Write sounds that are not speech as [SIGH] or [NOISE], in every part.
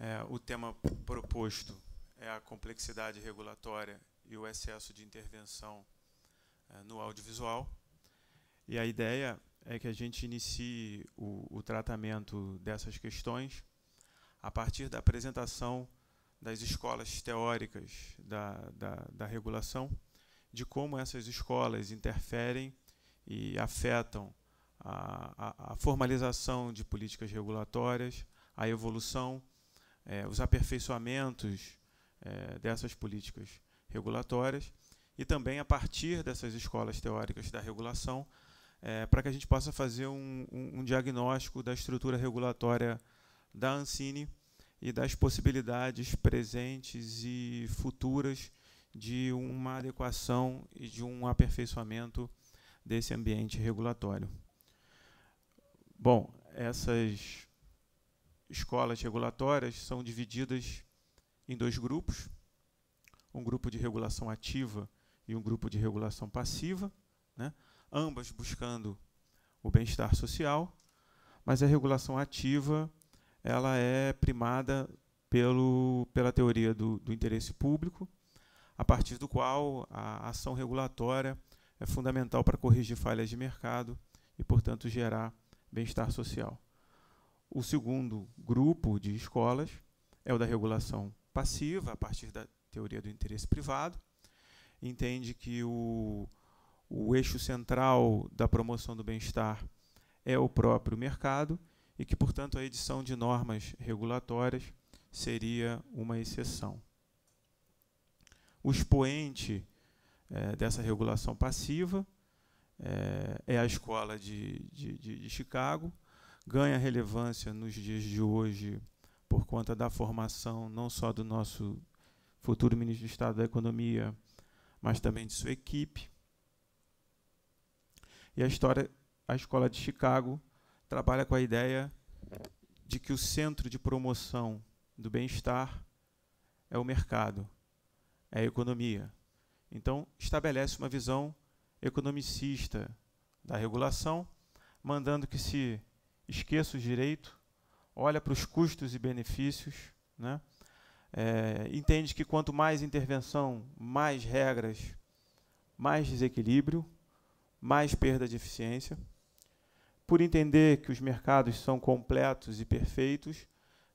É, o tema proposto é a complexidade regulatória e o excesso de intervenção é, no audiovisual. E a ideia é que a gente inicie o, o tratamento dessas questões a partir da apresentação das escolas teóricas da, da, da, regulação, de como essas escolas interferem e afetam a, a, a formalização de políticas regulatórias, a evolução é, os aperfeiçoamentos é, dessas políticas regulatórias e também a partir dessas escolas teóricas da regulação, é, para que a gente possa fazer um, um, um, diagnóstico da estrutura regulatória da Ancine e das possibilidades presentes e futuras de uma adequação e de um aperfeiçoamento desse ambiente regulatório. Bom, essas escolas regulatórias são divididas em dois grupos: um grupo de regulação ativa e um grupo de regulação passiva, né? ambas buscando o bem-estar social, mas a regulação ativa ela é primada pelo, pela teoria do, do interesse público, a partir do qual a ação regulatória é fundamental para corrigir falhas de mercado e, portanto, gerar bem-estar social. O segundo grupo de escolas é o da regulação passiva, a partir da teoria do interesse privado. Entende que o, o eixo central da promoção do bem-estar é o próprio mercado e que, portanto, a edição de normas regulatórias seria uma exceção. O expoente é, dessa regulação passiva é, é a escola de, de, de, de Chicago, ganha relevância nos dias de hoje por conta da formação não só do nosso futuro ministro de Estado da Economia, mas também de sua equipe. E a história, a escola de Chicago trabalha com a ideia de que o centro de promoção do bem-estar é o mercado, é a economia. Então, estabelece uma visão economicista da regulação, mandando que se esqueça o direito, olha para os custos e benefícios, né? É, entende que quanto mais intervenção, mais regras, mais desequilíbrio, mais perda de eficiência. Por entender que os mercados são completos e perfeitos,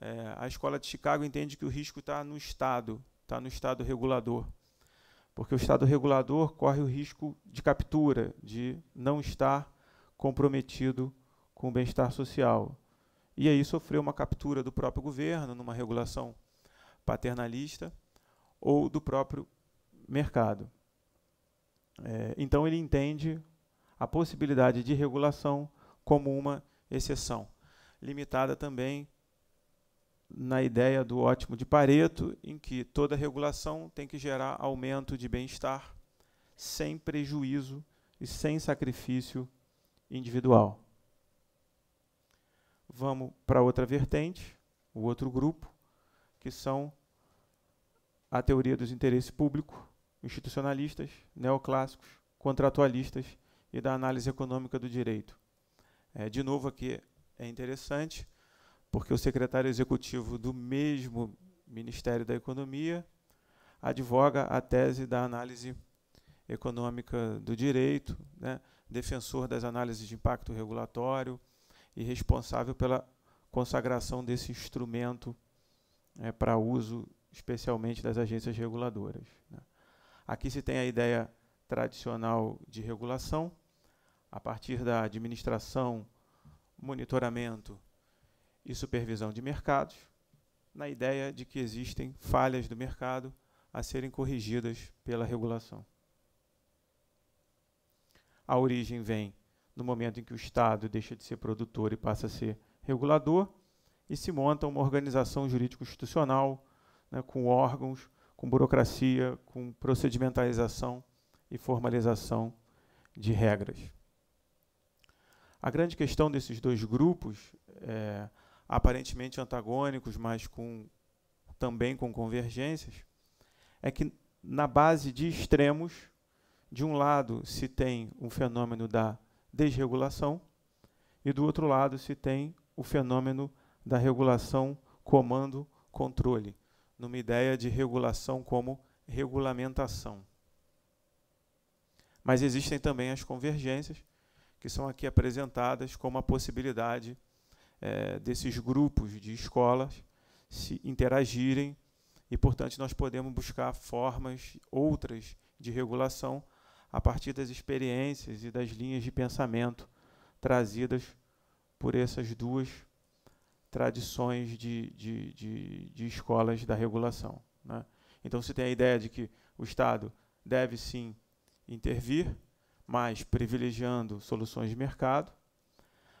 é, a escola de Chicago entende que o risco está no Estado, está no Estado regulador. Porque o Estado regulador corre o risco de captura, de não estar comprometido com o bem-estar social. E aí sofreu uma captura do próprio governo, numa regulação paternalista, ou do próprio mercado. É, então ele entende a possibilidade de regulação como uma exceção, limitada também na ideia do ótimo de Pareto, em que toda regulação tem que gerar aumento de bem-estar sem prejuízo e sem sacrifício individual vamos para outra vertente, o outro grupo, que são a teoria dos interesses públicos, institucionalistas, neoclássicos, contratualistas e da análise econômica do direito. É, de novo, aqui é interessante, porque o secretário executivo do mesmo Ministério da Economia advoga a tese da análise econômica do direito, né, defensor das análises de impacto regulatório, e responsável pela consagração desse instrumento é, para uso especialmente das agências reguladoras. Né. Aqui se tem a ideia tradicional de regulação, a partir da administração, monitoramento e supervisão de mercados, na ideia de que existem falhas do mercado a serem corrigidas pela regulação. A origem vem no momento em que o Estado deixa de ser produtor e passa a ser regulador, e se monta uma organização jurídico-institucional, né, com órgãos, com burocracia, com procedimentalização e formalização de regras. A grande questão desses dois grupos, é, aparentemente antagônicos, mas com, também com convergências, é que na base de extremos, de um lado se tem um fenômeno da desregulação, e do outro lado se tem o fenômeno da regulação, comando, controle, numa ideia de regulação como regulamentação. Mas existem também as convergências, que são aqui apresentadas como a possibilidade é, desses grupos de escolas se interagirem e, portanto, nós podemos buscar formas outras de regulação a partir das experiências e das linhas de pensamento trazidas por essas duas tradições de, de, de, de escolas da regulação. Né? Então, se tem a ideia de que o Estado deve sim intervir, mas privilegiando soluções de mercado,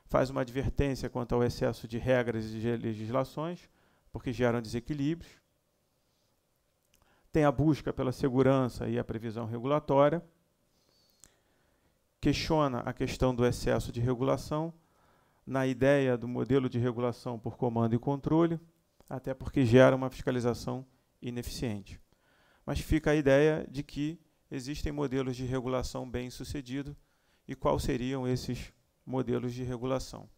faz uma advertência quanto ao excesso de regras e de legislações, porque geram desequilíbrios, tem a busca pela segurança e a previsão regulatória questiona a questão do excesso de regulação, na ideia do modelo de regulação por comando e controle, até porque gera uma fiscalização ineficiente. Mas fica a ideia de que existem modelos de regulação bem-sucedido e quais seriam esses modelos de regulação.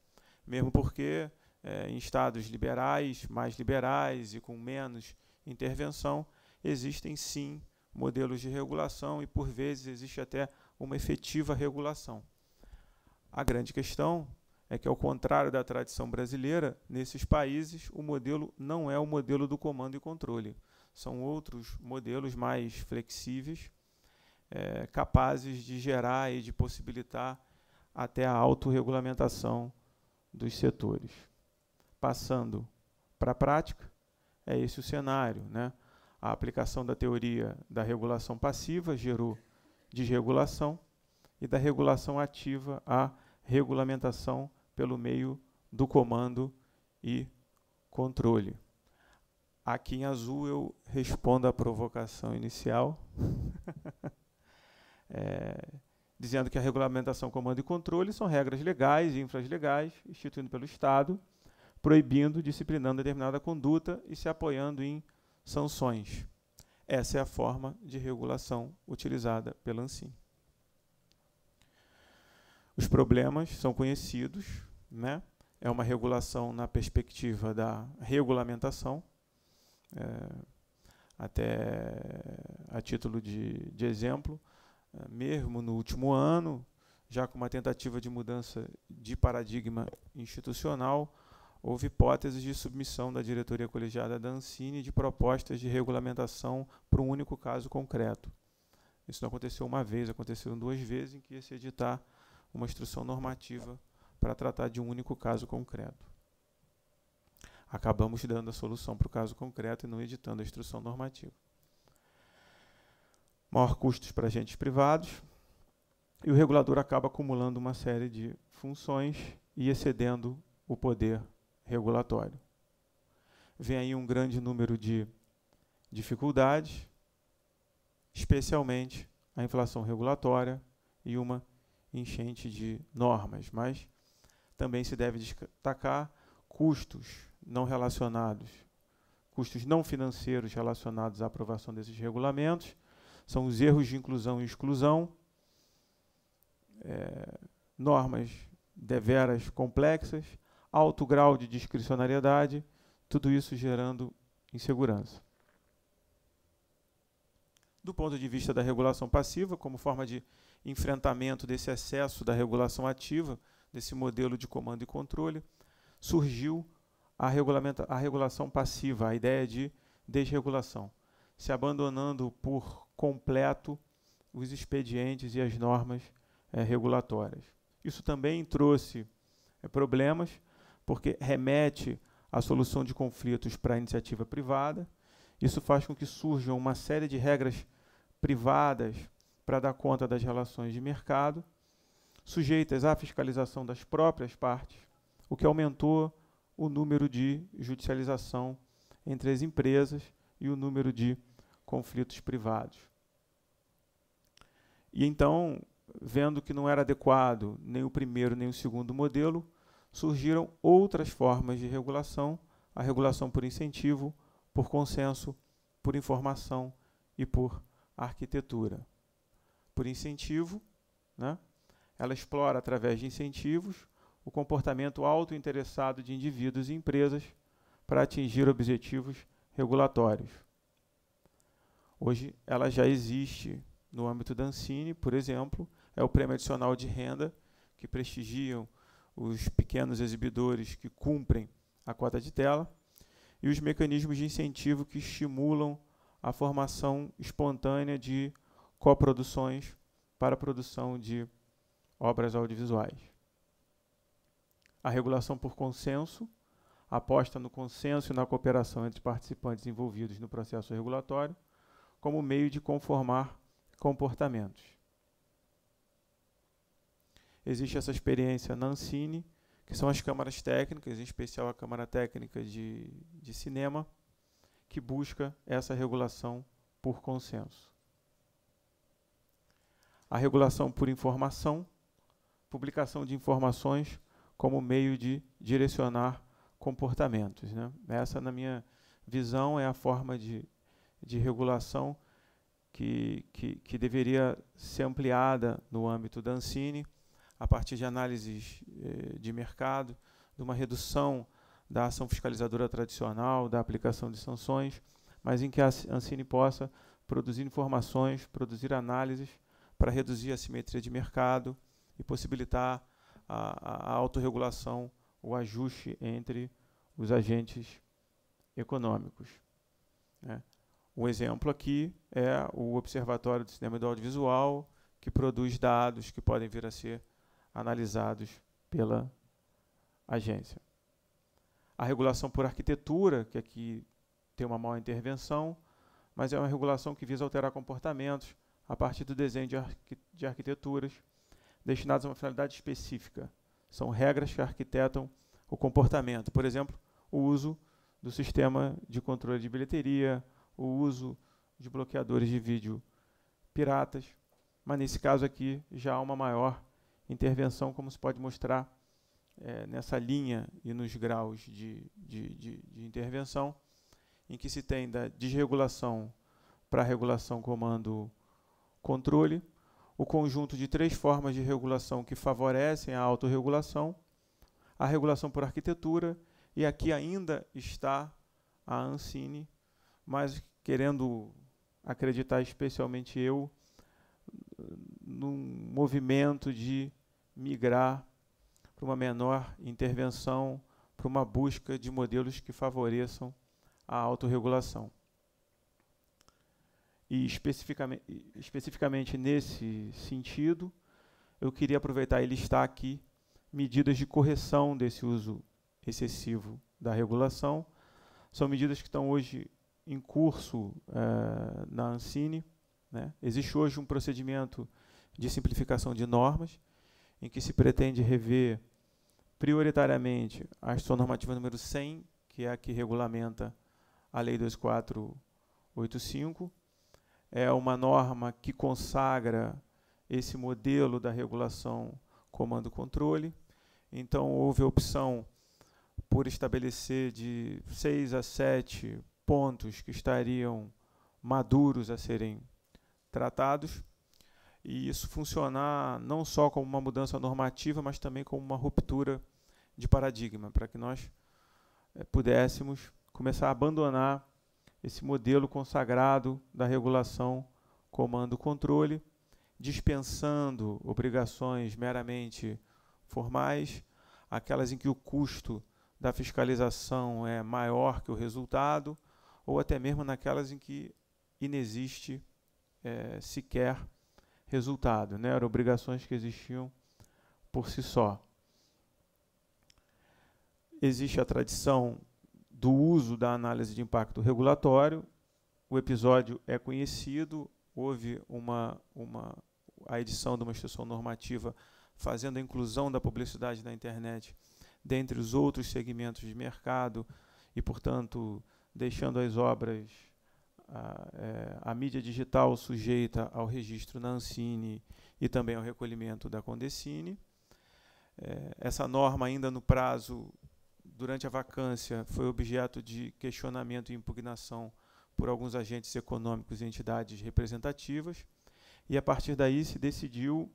Mesmo porque é, em estados liberais, mais liberais e com menos intervenção, existem sim modelos de regulação e por vezes existe até uma efetiva regulação. A grande questão é que, ao contrário da tradição brasileira, nesses países o modelo não é o modelo do comando e controle. São outros modelos mais flexíveis, é, capazes de gerar e de possibilitar até a autorregulamentação dos setores. Passando para a prática, é esse o cenário. Né? A aplicação da teoria da regulação passiva gerou desregulação e da regulação ativa à regulamentação pelo meio do comando e controle. Aqui em azul eu respondo à provocação inicial, é, [LAUGHS] dizendo que a regulamentação, comando e controle são regras legais e infraslegais instituídas pelo Estado, proibindo, disciplinando determinada conduta e se apoiando em sanções. Essa é a forma de regulação utilizada pela ANSIM. Os problemas são conhecidos, né? é uma regulação na perspectiva da regulamentação, é, até a título de, de exemplo, é, mesmo no último ano, já com uma tentativa de mudança de paradigma institucional, houve hipóteses de submissão da diretoria colegiada da Ancine de propostas de regulamentação para um único caso concreto. Isso não aconteceu uma vez, aconteceu duas vezes em que ia se editar uma instrução normativa para tratar de um único caso concreto. Acabamos dando a solução para o caso concreto e não editando a instrução normativa. Maior custos para agentes privados, e o regulador acaba acumulando uma série de funções e excedendo o poder regulatório. Vem aí um grande número de dificuldades, especialmente a inflação regulatória e uma enchente de normas, mas também se deve destacar custos não relacionados, custos não financeiros relacionados à aprovação desses regulamentos, são os erros de inclusão e exclusão, é, normas deveras complexas, alto grau de discricionariedade, tudo isso gerando insegurança. Do ponto de vista da regulação passiva, como forma de enfrentamento desse excesso da regulação ativa, desse modelo de comando e controle, surgiu a, a regulação passiva, a ideia de desregulação, se abandonando por completo os expedientes e as normas é, regulatórias. Isso também trouxe é, problemas, porque remete à solução de conflitos para a iniciativa privada. Isso faz com que surjam uma série de regras privadas para dar conta das relações de mercado, sujeitas à fiscalização das próprias partes, o que aumentou o número de judicialização entre as empresas e o número de conflitos privados. E então, vendo que não era adequado nem o primeiro nem o segundo modelo, surgiram outras formas de regulação, a regulação por incentivo, por consenso, por informação e por arquitetura. Por incentivo, né, ela explora através de incentivos o comportamento auto-interessado de indivíduos e empresas para atingir objetivos regulatórios. Hoje ela já existe no âmbito da Ancine, por exemplo, é o prêmio adicional de renda que prestigiam os pequenos exibidores que cumprem a cota de tela e os mecanismos de incentivo que estimulam a formação espontânea de coproduções para a produção de obras audiovisuais. A regulação por consenso aposta no consenso e na cooperação entre participantes envolvidos no processo regulatório como meio de conformar comportamentos existe essa experiência na Ancine, que são as câmaras técnicas, em especial a Câmara Técnica de, de Cinema, que busca essa regulação por consenso. A regulação por informação, publicação de informações como meio de direcionar comportamentos. Né? Essa, na minha visão, é a forma de, de regulação que, que, que deveria ser ampliada no âmbito da Ancine, a partir de análises eh, de mercado, de uma redução da ação fiscalizadora tradicional, da aplicação de sanções, mas em que a Ancine possa produzir informações, produzir análises para reduzir a simetria de mercado e possibilitar a, a autorregulação, o ajuste entre os agentes econômicos. Né? Um exemplo aqui é o Observatório do Cinema e do Audiovisual, que produz dados que podem vir a ser analisados pela agência. A regulação por arquitetura, que aqui tem uma maior intervenção, mas é uma regulação que visa alterar comportamentos a partir do desenho de, arqu de arquiteturas destinadas a uma finalidade específica. São regras que arquitetam o comportamento. Por exemplo, o uso do sistema de controle de bilheteria, o uso de bloqueadores de vídeo piratas, mas nesse caso aqui já há uma maior intervenção, como se pode mostrar é, nessa linha e nos graus de, de, de, de intervenção, em que se tem da desregulação para regulação comando controle, o conjunto de três formas de regulação que favorecem a autorregulação, a regulação por arquitetura, e aqui ainda está a Ancine, mas querendo acreditar especialmente eu num movimento de migrar para uma menor intervenção, para uma busca de modelos que favoreçam a autorregulação. E especificamente, especificamente nesse sentido, eu queria aproveitar e listar aqui medidas de correção desse uso excessivo da regulação. São medidas que estão hoje em curso eh, na Ancine. Né? Existe hoje um procedimento de simplificação de normas em que se pretende rever prioritariamente a Instrução Normativa número 100, que é a que regulamenta a Lei 2485. É uma norma que consagra esse modelo da regulação comando-controle. Então, houve a opção por estabelecer de seis a sete pontos que estariam maduros a serem tratados e isso funcionar não só como uma mudança normativa, mas também como uma ruptura de paradigma, para que nós é, pudéssemos começar a abandonar esse modelo consagrado da regulação comando-controle, dispensando obrigações meramente formais, aquelas em que o custo da fiscalização é maior que o resultado, ou até mesmo naquelas em que inexiste é, sequer resultado, né? eram obrigações que existiam por si só. Existe a tradição do uso da análise de impacto regulatório, o episódio é conhecido, houve uma, uma, a edição de uma instrução normativa fazendo a inclusão da publicidade na internet dentre os outros segmentos de mercado e, portanto, deixando as obras a, é, a mídia digital sujeita ao registro na Ancine e também ao recolhimento da Condecine. É, essa norma, ainda no prazo, durante a vacância, foi objeto de questionamento e impugnação por alguns agentes econômicos e entidades representativas. E a partir daí se decidiu,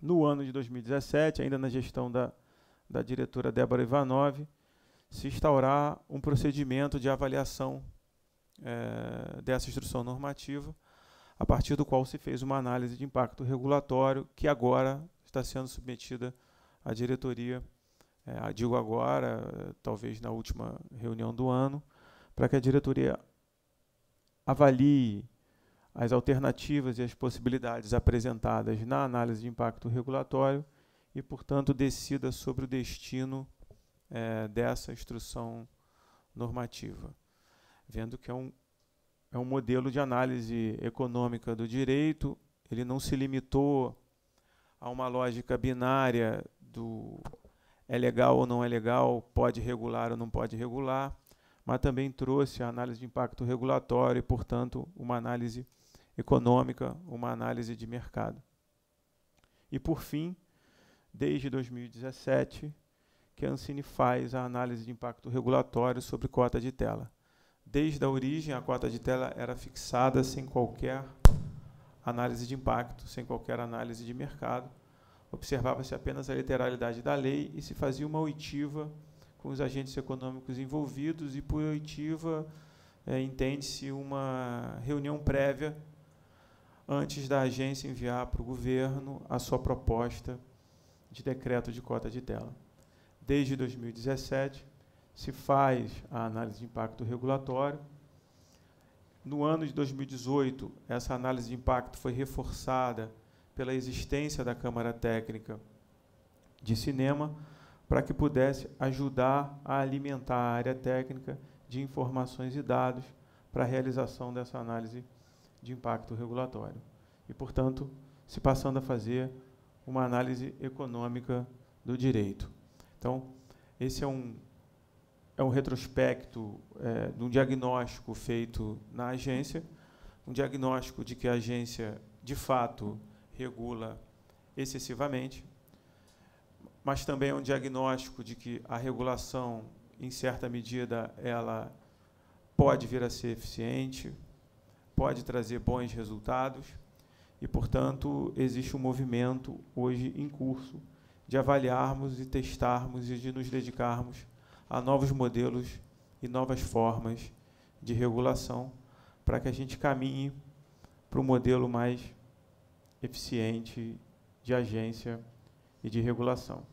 no ano de 2017, ainda na gestão da, da diretora Débora Ivanov, se instaurar um procedimento de avaliação é, dessa instrução normativa, a partir do qual se fez uma análise de impacto regulatório que agora está sendo submetida à diretoria, é, digo agora, talvez na última reunião do ano, para que a diretoria avalie as alternativas e as possibilidades apresentadas na análise de impacto regulatório e, portanto, decida sobre o destino é, dessa instrução normativa vendo que é um, é um modelo de análise econômica do direito, ele não se limitou a uma lógica binária do é legal ou não é legal, pode regular ou não pode regular, mas também trouxe a análise de impacto regulatório e, portanto, uma análise econômica, uma análise de mercado. E, por fim, desde 2017, que a Ancine faz a análise de impacto regulatório sobre cota de tela. Desde a origem, a cota de tela era fixada sem qualquer análise de impacto, sem qualquer análise de mercado. Observava-se apenas a literalidade da lei e se fazia uma oitiva com os agentes econômicos envolvidos, e por oitiva é, entende-se uma reunião prévia antes da agência enviar para o governo a sua proposta de decreto de cota de tela. Desde 2017, se faz a análise de impacto regulatório. No ano de 2018, essa análise de impacto foi reforçada pela existência da Câmara Técnica de Cinema, para que pudesse ajudar a alimentar a área técnica de informações e dados para a realização dessa análise de impacto regulatório. E, portanto, se passando a fazer uma análise econômica do direito. Então, esse é um é um retrospecto é, de um diagnóstico feito na agência, um diagnóstico de que a agência, de fato, regula excessivamente, mas também é um diagnóstico de que a regulação, em certa medida, ela pode vir a ser eficiente, pode trazer bons resultados, e, portanto, existe um movimento hoje em curso de avaliarmos e testarmos e de nos dedicarmos a novos modelos e novas formas de regulação para que a gente caminhe para um modelo mais eficiente de agência e de regulação.